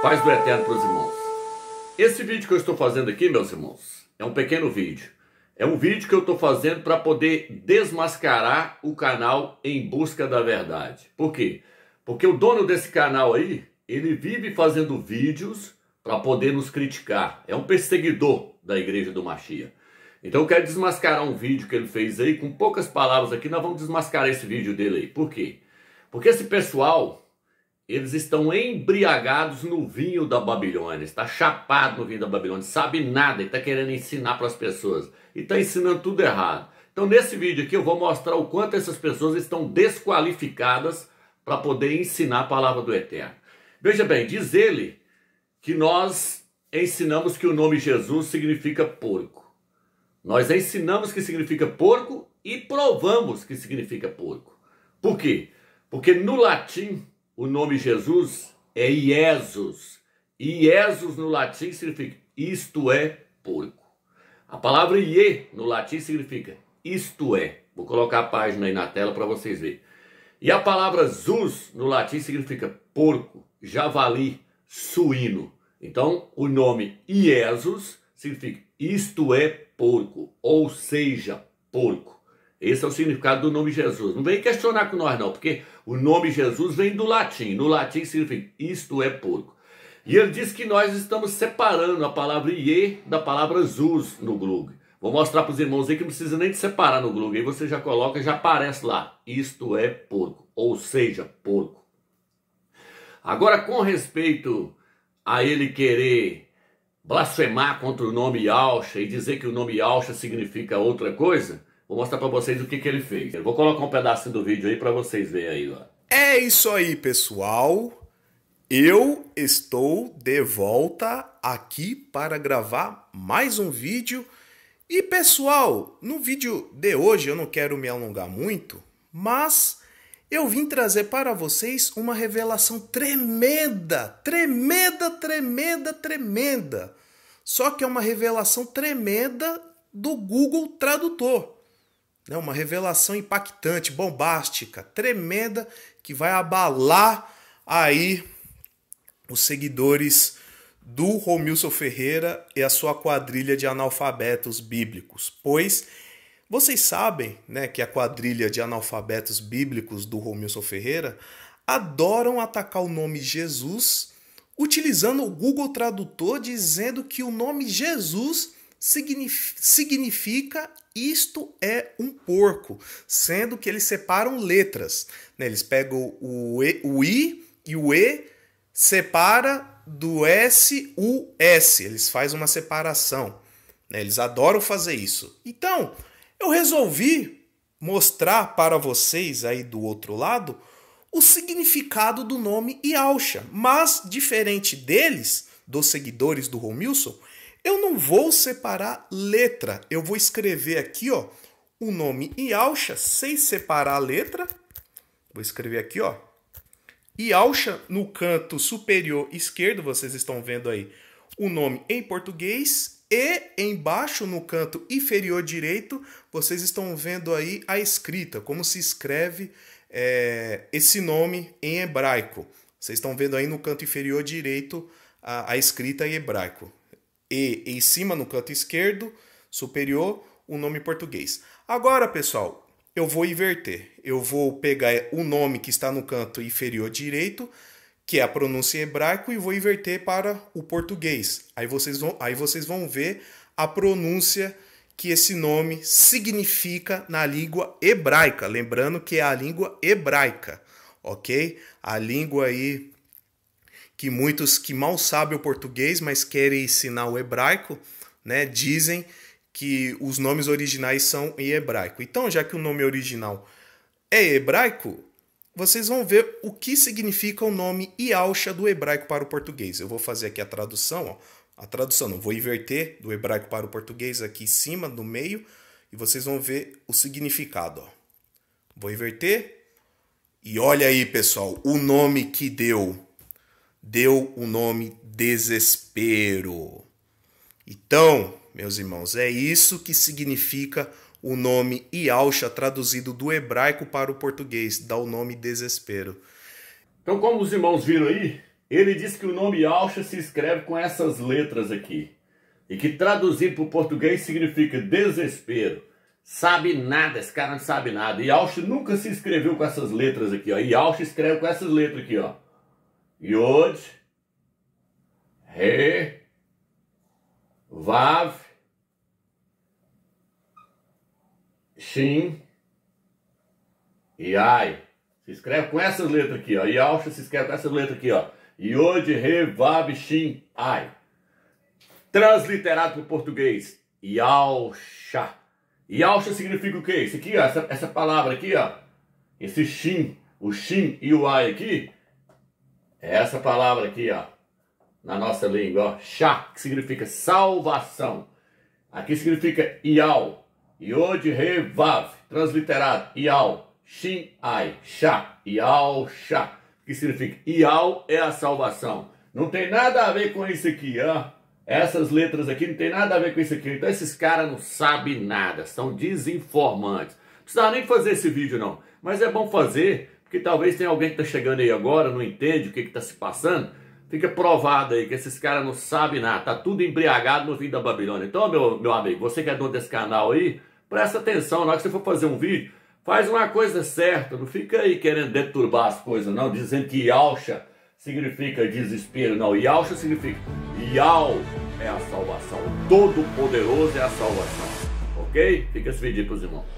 paz do Eterno para os irmãos. Esse vídeo que eu estou fazendo aqui, meus irmãos, é um pequeno vídeo. É um vídeo que eu estou fazendo para poder desmascarar o canal Em Busca da Verdade. Por quê? Porque o dono desse canal aí, ele vive fazendo vídeos para poder nos criticar. É um perseguidor da Igreja do Machia. Então eu quero desmascarar um vídeo que ele fez aí, com poucas palavras aqui, nós vamos desmascarar esse vídeo dele aí. Por quê? Porque esse pessoal eles estão embriagados no vinho da Babilônia, está chapado no vinho da Babilônia, sabe nada e está querendo ensinar para as pessoas. E está ensinando tudo errado. Então, nesse vídeo aqui, eu vou mostrar o quanto essas pessoas estão desqualificadas para poder ensinar a palavra do Eterno. Veja bem, diz ele que nós ensinamos que o nome Jesus significa porco. Nós ensinamos que significa porco e provamos que significa porco. Por quê? Porque no latim o nome Jesus é Iesus. Iesus no latim significa isto é porco. A palavra Ie no latim significa isto é. Vou colocar a página aí na tela para vocês verem. E a palavra Zus no latim significa porco, javali, suíno. Então, o nome Iesus significa isto é porco, ou seja, porco. Esse é o significado do nome Jesus. Não vem questionar com nós, não, porque o nome Jesus vem do latim. No latim significa isto é porco. E ele diz que nós estamos separando a palavra iê da palavra ZUS no Glug. Vou mostrar para os irmãos aí que não precisa nem de separar no Glug. Aí você já coloca, já aparece lá. Isto é porco, ou seja, porco. Agora, com respeito a ele querer blasfemar contra o nome Alcha e dizer que o nome Alcha significa outra coisa, Vou mostrar para vocês o que, que ele fez. Eu vou colocar um pedacinho do vídeo aí para vocês verem aí. Ó. É isso aí, pessoal. Eu estou de volta aqui para gravar mais um vídeo. E pessoal, no vídeo de hoje eu não quero me alongar muito, mas eu vim trazer para vocês uma revelação tremenda, tremenda, tremenda, tremenda. Só que é uma revelação tremenda do Google Tradutor né, uma revelação impactante, bombástica, tremenda, que vai abalar aí os seguidores do Romilson Ferreira e a sua quadrilha de analfabetos bíblicos, pois vocês sabem né, que a quadrilha de analfabetos bíblicos do Romilson Ferreira adoram atacar o nome Jesus utilizando o Google Tradutor dizendo que o nome Jesus significa isto é um porco, sendo que eles separam letras. Né? Eles pegam o, e, o I e o E, separa do S, o S. Eles fazem uma separação. Né? Eles adoram fazer isso. Então, eu resolvi mostrar para vocês aí do outro lado o significado do nome Iaucha, Mas, diferente deles, dos seguidores do Romilson, eu não vou separar letra. Eu vou escrever aqui, ó, o nome Iaucha sem separar a letra. Vou escrever aqui, ó. Ialcha no canto superior esquerdo, vocês estão vendo aí o nome em português e embaixo no canto inferior direito, vocês estão vendo aí a escrita, como se escreve é, esse nome em hebraico. Vocês estão vendo aí no canto inferior direito a, a escrita em hebraico e em cima no canto esquerdo superior o um nome português. Agora, pessoal, eu vou inverter. Eu vou pegar o nome que está no canto inferior direito, que é a pronúncia hebraico, e vou inverter para o português. Aí vocês vão, aí vocês vão ver a pronúncia que esse nome significa na língua hebraica. Lembrando que é a língua hebraica, ok? A língua aí que muitos que mal sabem o português, mas querem ensinar o hebraico, né, dizem que os nomes originais são em hebraico. Então, já que o nome original é hebraico, vocês vão ver o que significa o nome Yalcha do hebraico para o português. Eu vou fazer aqui a tradução, ó. A tradução, não vou inverter do hebraico para o português aqui em cima, no meio, e vocês vão ver o significado, ó. Vou inverter. E olha aí, pessoal, o nome que deu deu o nome desespero. Então, meus irmãos, é isso que significa o nome Yalcha, traduzido do hebraico para o português, dá o nome desespero. Então, como os irmãos viram aí, ele diz que o nome Yalcha se escreve com essas letras aqui, e que traduzido para o português significa desespero. Sabe nada, esse cara não sabe nada. Yalcha nunca se escreveu com essas letras aqui, ó. Yalcha escreve com essas letras aqui, ó. Yod, Re, Vav, Shin e Ai. Se escreve com essas letras aqui, ó. Yalcha se escreve com essas letras aqui, ó. Yod, Re, Vav, Shin, Ai. Transliterado para o português, Yalcha. Yalcha significa o quê? Isso aqui, ó, essa, essa palavra aqui, ó. Esse Shin, o Shin e o Ai aqui, é essa palavra aqui, ó, na nossa língua, ó, chá, que significa salvação. Aqui significa Iau, Yod Revav, transliterado, Iau, Shin Ai, Chá, Iau, Chá, que significa Iau é a salvação. Não tem nada a ver com isso aqui, ó. Essas letras aqui não tem nada a ver com isso aqui. Então esses caras não sabem nada, são desinformantes. Não precisava nem fazer esse vídeo não, mas é bom fazer porque talvez tenha alguém que está chegando aí agora, não entende o que está se passando. Fica provado aí que esses caras não sabem nada, tá tudo embriagado no fim da Babilônia. Então, meu, meu amigo, você que é dono desse canal aí, presta atenção, na hora que você for fazer um vídeo, faz uma coisa certa, não fica aí querendo deturbar as coisas, não, dizendo que Yalcha significa desespero, não. Yalcha significa Yal é a salvação, Todo-Poderoso é a salvação, ok? Fica esse vídeo aí os irmãos.